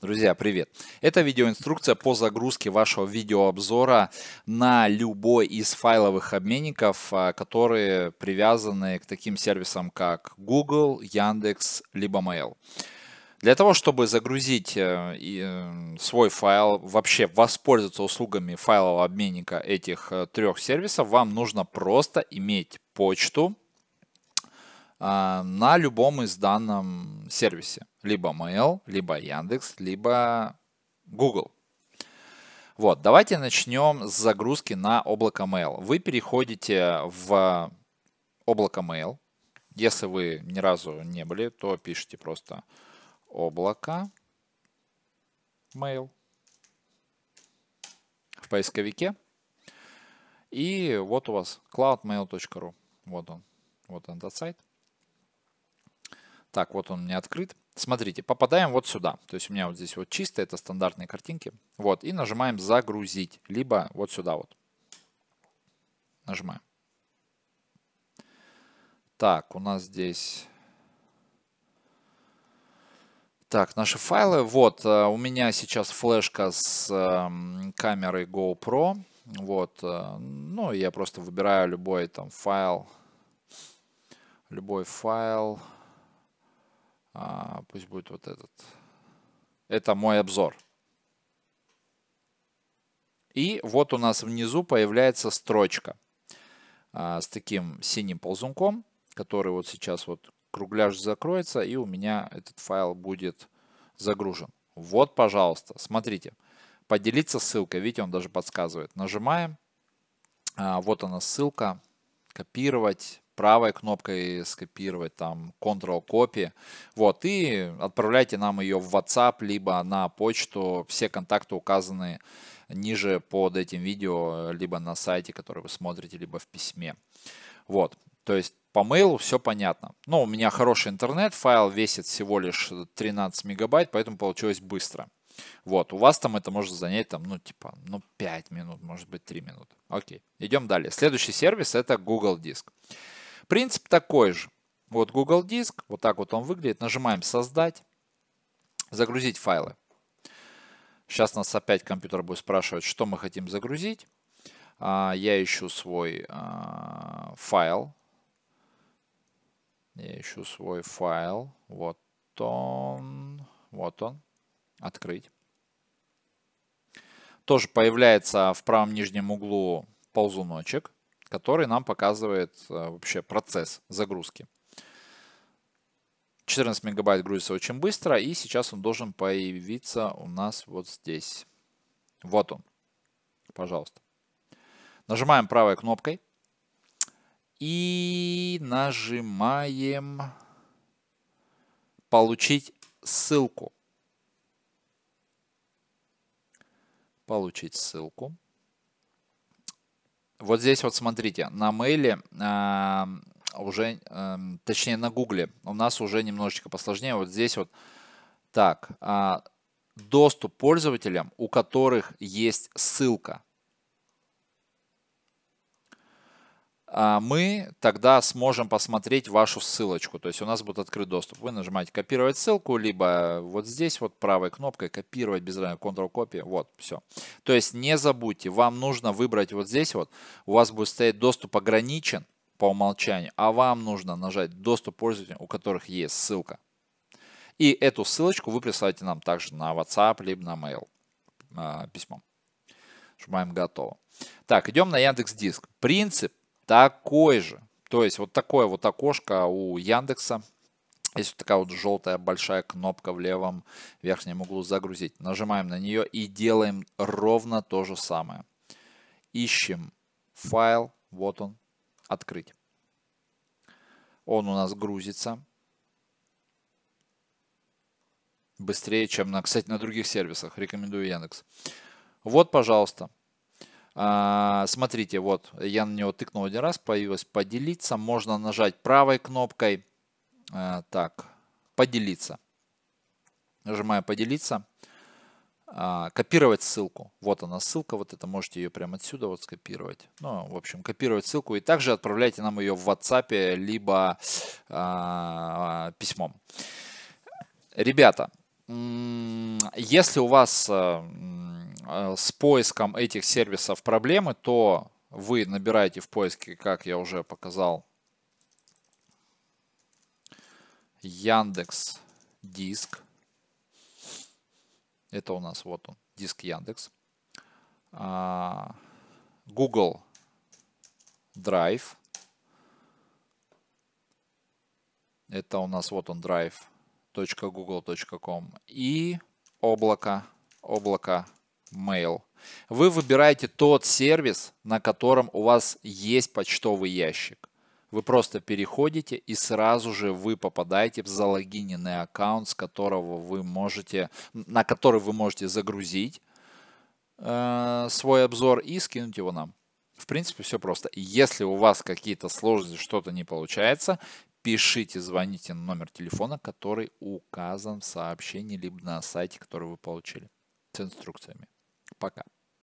Друзья, привет! Это видеоинструкция по загрузке вашего видеообзора на любой из файловых обменников, а, которые привязаны к таким сервисам, как Google, Яндекс, либо Mail. Для того, чтобы загрузить э, э, свой файл, вообще воспользоваться услугами файлового обменника этих э, трех сервисов, вам нужно просто иметь почту, а, на любом из данном сервисе. Либо Mail, либо Яндекс, либо Google. Вот, давайте начнем с загрузки на облако Mail. Вы переходите в облако Mail. Если вы ни разу не были, то пишите просто облако Mail в поисковике. И вот у вас cloudmail.ru. Вот он. Вот он этот сайт. Так, вот он у меня открыт. Смотрите, попадаем вот сюда. То есть у меня вот здесь вот чисто, это стандартные картинки. Вот, и нажимаем «Загрузить», либо вот сюда вот. Нажимаем. Так, у нас здесь... Так, наши файлы. Вот, э, у меня сейчас флешка с эм, камерой GoPro. Вот, э, ну, я просто выбираю любой там файл. Любой файл. А, пусть будет вот этот. Это мой обзор. И вот у нас внизу появляется строчка а, с таким синим ползунком, который вот сейчас вот кругляш закроется, и у меня этот файл будет загружен. Вот, пожалуйста, смотрите. Поделиться ссылкой. Видите, он даже подсказывает. Нажимаем. А, вот она ссылка копировать, правой кнопкой скопировать, там, Ctrl-Copy. Вот, и отправляйте нам ее в WhatsApp, либо на почту. Все контакты указаны ниже под этим видео, либо на сайте, который вы смотрите, либо в письме. Вот, то есть по mail все понятно. Но ну, у меня хороший интернет, файл весит всего лишь 13 мегабайт, поэтому получилось быстро. Вот, у вас там это может занять там, ну, типа, ну, 5 минут, может быть, 3 минуты. Окей, идем далее. Следующий сервис это Google Диск. Принцип такой же. Вот Google Диск, вот так вот он выглядит. Нажимаем «Создать», «Загрузить файлы». Сейчас нас опять компьютер будет спрашивать, что мы хотим загрузить. А, я ищу свой а, файл. Я ищу свой файл. Вот он. Вот он. Открыть. Тоже появляется в правом нижнем углу ползуночек, который нам показывает э, вообще процесс загрузки. 14 мегабайт грузится очень быстро, и сейчас он должен появиться у нас вот здесь. Вот он. Пожалуйста. Нажимаем правой кнопкой и нажимаем «Получить ссылку». получить ссылку. Вот здесь вот смотрите, на мейле эм, уже, эм, точнее на гугле у нас уже немножечко посложнее. Вот здесь вот, так, а, доступ пользователям, у которых есть ссылка. А мы тогда сможем посмотреть вашу ссылочку. То есть у нас будет открыт доступ. Вы нажимаете копировать ссылку, либо вот здесь вот правой кнопкой копировать без разницы, Ctrl copy, вот, все. То есть не забудьте, вам нужно выбрать вот здесь вот, у вас будет стоять доступ ограничен по умолчанию, а вам нужно нажать доступ пользователям, у которых есть ссылка. И эту ссылочку вы присылаете нам также на WhatsApp, либо на mail а, письмом. Нажимаем готово. Так, идем на Яндекс Диск. Принцип такой же. То есть вот такое вот окошко у Яндекса. Есть вот такая вот желтая большая кнопка в левом верхнем углу «Загрузить». Нажимаем на нее и делаем ровно то же самое. Ищем файл, вот он, «Открыть». Он у нас грузится быстрее, чем на, кстати, на других сервисах. Рекомендую Яндекс. Вот, пожалуйста, а, смотрите, вот я на него тыкнул один раз, появилось поделиться. Можно нажать правой кнопкой. А, так, поделиться. Нажимаю поделиться. А, копировать ссылку. Вот она ссылка, вот это можете ее прямо отсюда вот скопировать. Ну, в общем, копировать ссылку и также отправляйте нам ее в WhatsApp либо письмом. Ребята, если у вас э, Э, с поиском этих сервисов проблемы, то вы набираете в поиске, как я уже показал, Яндекс Диск. Это у нас вот он, диск Яндекс. А, google Drive. Это у нас вот он drive.google.com и облако, облако Mail. Вы выбираете тот сервис, на котором у вас есть почтовый ящик. Вы просто переходите и сразу же вы попадаете в залогиненный аккаунт, с которого вы можете, на который вы можете загрузить э, свой обзор и скинуть его нам. В принципе, все просто. Если у вас какие-то сложности, что-то не получается, пишите, звоните на номер телефона, который указан в сообщении, либо на сайте, который вы получили с инструкциями. Пока.